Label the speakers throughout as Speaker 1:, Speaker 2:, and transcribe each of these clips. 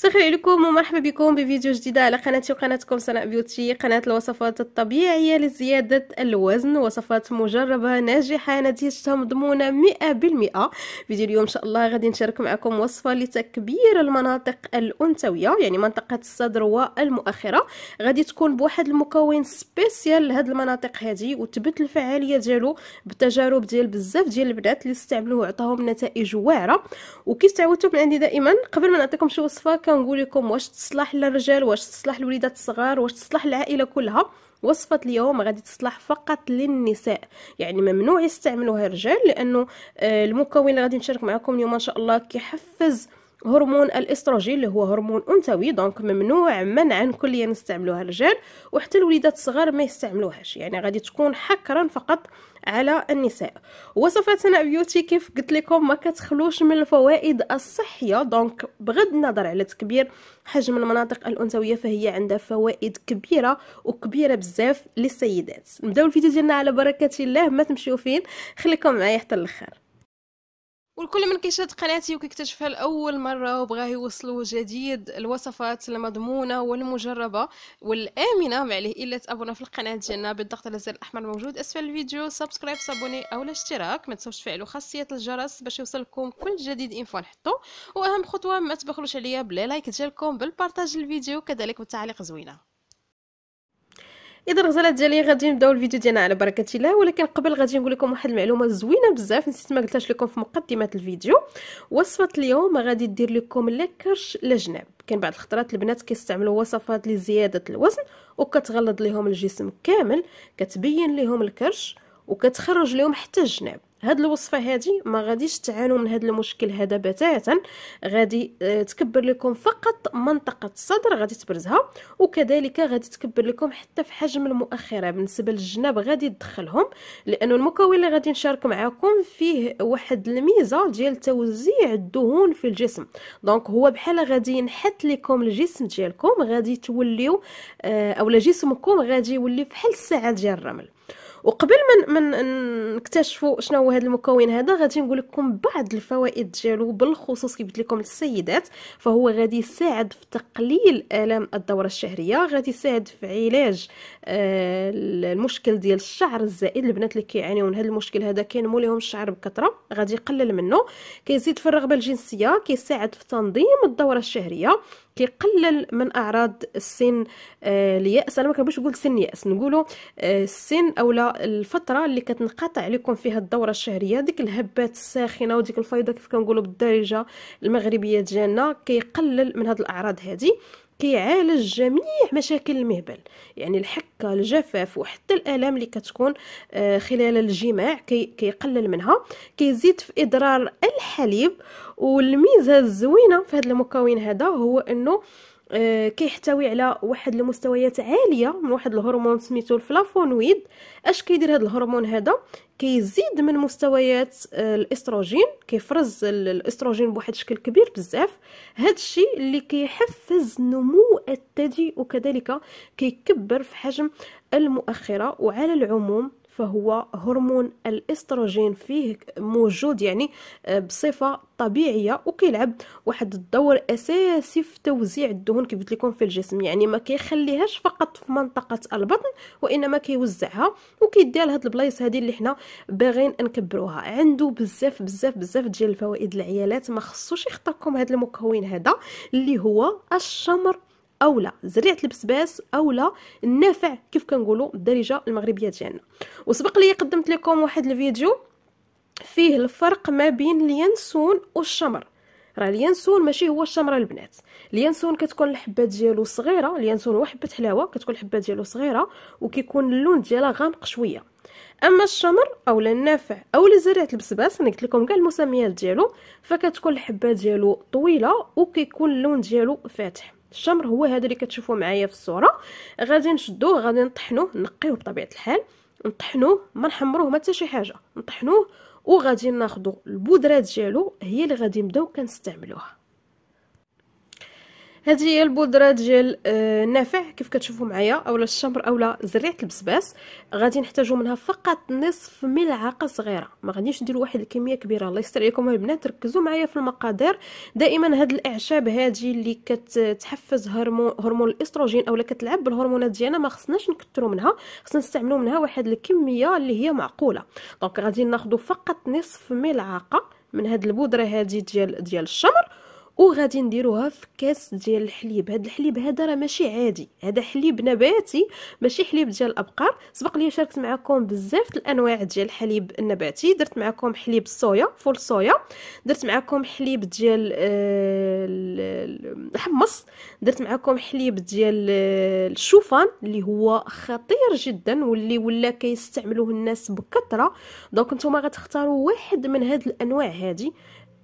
Speaker 1: صافي عليكم ومرحبا بكم بفيديو جديد على قناتي وقناتكم سناء بيوتي قناة الوصفات الطبيعية لزيادة الوزن وصفات مجربة ناجحة نتيجتها مضمونة مئة بالمئة فيديو اليوم إن شاء الله غادي نشارك معكم وصفة لتكبير المناطق الأنثوية يعني منطقة الصدر والمؤخرة غادي تكون بواحد المكون سبيسيال لهاد المناطق هادي وتبت الفعالية ديالو بالتجارب ديال بزاف ديال البنات اللي استعملوه وعطاهم نتائج واعرة وكيف تعودتوا من عندي دائما قبل ما نعطيكم شي وصفة كنقول لكم واش تصلح للرجال واش تصلح للوليدات الصغار واش تصلح العائله كلها وصفة اليوم غادي تصلح فقط للنساء يعني ممنوع يستعملوها الرجال لانه آه، المكون اللي غادي نشارك معكم اليوم ان شاء الله كيحفز هرمون الاستروجين اللي هو هرمون انثوي دونك ممنوع منعا كليا نستعملوها الرجال وحتى الوليدات الصغار ما يستعملوهاش يعني غادي تكون حكرا فقط على النساء وصفات انا بيوتي كيف قلت لكم ما كتخلوش من الفوائد الصحيه دونك بغض النظر على تكبير حجم المناطق الانثويه فهي عندها فوائد كبيره وكبيره بزاف للسيدات نبداو الفيديو ديالنا على بركه الله ما تمشيو فين خليكم معايا حتى الاخر والكل من كيشاهد قناتي وكيكتشفها لاول مره وبغاه يوصلو جديد الوصفات المضمونه والمجربه والامنه ما عليه الا تابونا في القناه ديالنا بالضغط على الزر الاحمر الموجود اسفل الفيديو سبسكرايب سابوني او الاشتراك ما تنساوش تفعلوا خاصيه الجرس باش يوصلكم كل جديد انفو نحطو واهم خطوه ما تبخلوش عليا بلا لايك ديالكم بالبارطاج الفيديو كذلك بالتعليق زوينه اذا غزالات ديالي غادي نبداو الفيديو ديالنا على بركه الله ولكن قبل غادي نقول لكم واحد المعلومه زوينه بزاف نسيت ما قلتهاش لكم في مقدمه الفيديو وصفه اليوم غادي دير لكم لا كرش لا جناب كاين بعض الخطرات البنات كيستعملوا وصفات لزياده الوزن وكتغلظ لهم الجسم كامل كتبين لهم الكرش وكتخرج لهم حتى الجناب هاد الوصفه هادي ما غاديش تعانوا من هاد المشكل هذا بتاتا غادي آه، تكبر لكم فقط منطقه الصدر غادي تبرزها وكذلك غادي تكبر لكم حتى في حجم المؤخره بالنسبه للجناب غادي تدخلهم لانه المكون اللي غادي نشارك معكم فيه واحد الميزه ديال توزيع الدهون في الجسم دونك هو بحال غادي ينحت لكم الجسم ديالكم غادي توليو آه، اولا جسمكم غادي يولي بحال الساعه ديال الرمل وقبل من من نكتشفوا شنو هو هذا المكون هذا غادي نقول لكم بعض الفوائد ديالو بالخصوص كيبت لكم للسيدات فهو غادي يساعد في تقليل الام الدوره الشهريه غادي يساعد في علاج آه المشكل ديال الشعر الزائد البنات اللي كيعانيو من هذا المشكل هذا كينمو لهم الشعر بكثره غادي يقلل منه كيزيد في الرغبه الجنسيه كيساعد في تنظيم الدوره الشهريه كيقلل من اعراض السن آه الياس انا ما كنبغيش نقول سن ياس نقولوا آه السن اولا الفتره اللي كتنقطع لكم فيها الدوره الشهريه ديك الهبات الساخنه وديك الفيضه كيف كنقولوا بالدارجه المغربيه ديالنا كيقلل من هاد الاعراض هذه كيعالج جميع مشاكل المهبل يعني الحكه الجفاف وحتى الالام اللي كتكون آه، خلال الجماع كيقلل منها كيزيد في اضرار الحليب والميزه الزوينه في هذا المكون هذا هو انه آه، كيحتوي على واحد المستويات عاليه من واحد الهرمون سميتو الفلافونويد اش كيدير هذا الهرمون هذا كيزيد من مستويات آه، الاستروجين كيفرز الاستروجين بواحد الشكل كبير بزاف هذا الشيء اللي كيحفز نمو الثدي وكذلك كيكبر في حجم المؤخره وعلى العموم فهو هرمون الاستروجين فيه موجود يعني آه، بصفه طبيعيه وكيلعب واحد الدور اساسي في توزيع الدهون كيف قلت لكم في الجسم يعني ما كيخليهاش فقط في منطقه البطن وانما كيوزعها وكيديها لهاد البلايص هادي اللي حنا باغيين نكبروها عنده بزاف بزاف بزاف ديال الفوائد العيالات ما خصوش يخطركم هاد المكون هذا اللي هو الشمر اولا زريعه البسباس اولا النافع كيف كنقولوا بالدارجه المغربيه ديالنا وسبق لي قدمت لكم واحد الفيديو فيه الفرق ما بين اليانسون والشمر راه اليانسون ماشي هو الشمر البنات اليانسون كتكون الحبه ديالو صغيره اليانسون هو حبه حلاوه كتكون الحبه ديالو صغيره وكيكون اللون ديالها غامق شويه اما الشمر اولا النافع اولا زريعه البسباس انا قلت لكم كاع المسميات ديالو فكتكون الحبه ديالو طويله وكيكون اللون ديالو فاتح الشمر هو هذا اللي كتشوفوه معايا في الصوره غادي نشدوه غادي نطحنوه نقيوه بطبيعه الحال نطحنوه ما نحمروه ما حتى شي حاجه نطحنوه وغادي ناخذ البودره ديالو هي اللي غادي نبداو كنستعملوها هذه هي البودره ديال النافع آه، كيف كتشوفوا معايا اولا الشمر اولا زريعه البسباس غادي نحتاجو منها فقط نصف ملعقه صغيره ما غاديش ندير واحد الكميه كبيره الله يستر عليكم البنات ركزوا معايا في المقادير دائما هاد الاعشاب هذه اللي كتحفز هرمون هرمون الاستروجين اولا كتلعب بالهرمونات ديالنا ما خصناش نكثروا منها خصنا نستعملوا منها واحد الكميه اللي هي معقوله دونك غادي ناخذوا فقط نصف ملعقه من هاد البودره هذه ديال ديال الشمر وغادي نديروها في كاس ديال الحليب هاد الحليب هذا راه ماشي عادي هذا حليب نباتي ماشي حليب ديال الابقار سبق لي شاركت معكم بزاف الانواع ديال الحليب النباتي درت معكم حليب الصويا فول صويا درت معكم حليب ديال آه، الحمص درت معكم حليب ديال آه، الشوفان اللي هو خطير جدا واللي ولا كيستعملوه الناس بكثره دونك نتوما غتختاروا واحد من هاد الانواع هذه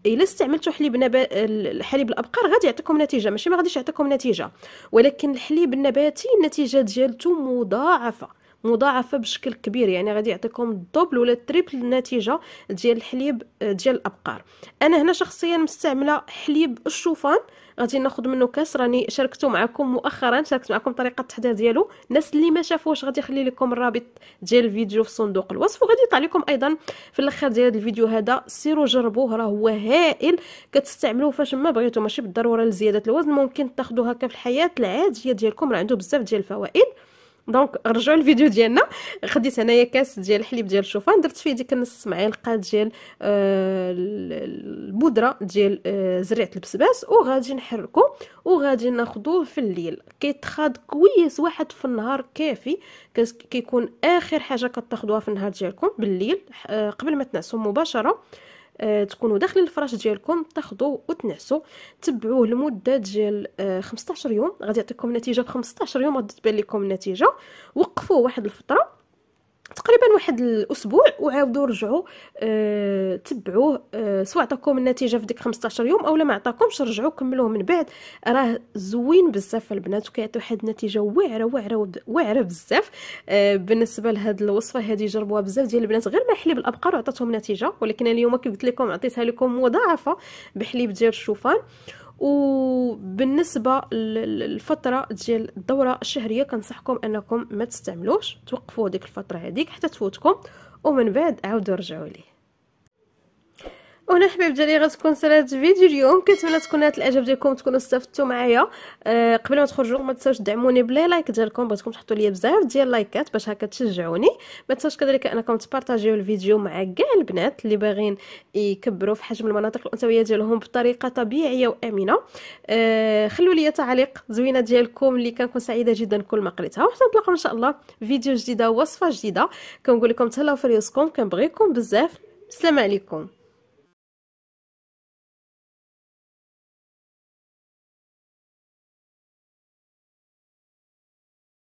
Speaker 1: الا استعملتوا حليب نبات الحليب الابقار غادي يعطيكم نتيجه ماشي ما غاديش يعطيكم نتيجه ولكن الحليب النباتي النتيجه ديالته مضاعفه مضاعفه بشكل كبير يعني غادي يعطيكم الدوبل ولا التريبل النتيجه ديال الحليب ديال الابقار انا هنا شخصيا مستعمله حليب الشوفان غادي ناخذ منه كاس راني شاركته معكم مؤخرا شاركت معكم طريقه التحضير ديالو الناس اللي ما شافوش غادي نخلي لكم الرابط ديال الفيديو في صندوق الوصف وغادي يطلع لكم ايضا في الاخر ديال هذا الفيديو هذا سيروا جربوه راه هو هائل كتستعملوه فاش ما بغيتو ماشي بالضروره لزياده الوزن ممكن تاخذوها هكا في الحياه العاديه ديالكم راه عنده بزاف ديال الفوائد دونك رجعوا الفيديو ديالنا خديت هنايا كاس ديال الحليب ديال الشوفان درت فيه ديك نص معلقه ديال آه البودره ديال آه زريعه البسباس وغادي نحركو وغادي ناخذوه في الليل كيتخاد كويس واحد في النهار كافي كيكون اخر حاجه كتاخذوها في النهار ديالكم بالليل آه، قبل ما تنعسوا مباشره آه تكونوا داخل الفراش ديالكم تاخذوا وتنعسوا تبعوه لمده ديال آه 15 يوم غادي يعطيكم نتيجه في 15 يوم غادي تبان لكم النتيجه وقفوه واحد الفتره تقريبا واحد الاسبوع وعاودوا رجعوا أه تبعوه أه سواء عطاكم النتيجه في ديك 15 يوم اولا ما عطاكمش رجعوا كملوه من بعد راه زوين بزاف البنات وكيعطي واحد النتيجه واعره واعره واعره بزاف أه بالنسبه لهاد الوصفه هذه جربوها بزاف ديال البنات غير مع حليب الابقار وعطاتهم نتيجه ولكن اليوم كي قلت لكم عطيتها لكم مضاعفه بحليب ديال الشوفان وبالنسبه للفتره ديال الدوره الشهريه كنصحكم انكم ما تستعملوش توقفوا ديك الفتره هذيك حتى تفوتكم ومن بعد عاودوا رجعوا ليه وهنا حبيب ديالي غتكون سالات فيديو اليوم كنتمنى تكون نالت الاعجاب ديالكم تكونوا استفدتوا معايا أه قبل ما تخرجوا ما تنساوش دعموني بلي لايك ديالكم بغيتكم تحطوا لي بزاف ديال لايكات باش هكا تشجعوني ما تنساوش كذلك انكم تبارطاجيو الفيديو مع كاع البنات اللي باغيين يكبروا في حجم المناطق الانثويه ديالهم بطريقه طبيعيه وامنه أه خلوا لي تعليق زوينه ديالكم اللي كنكون سعيده جدا كل ما قريتها وحتى نتلاقاو ان شاء الله فيديو جديده وصفه جديده كنقول لكم تهلاو في ريوسكم كنبغيكم بزاف السلام عليكم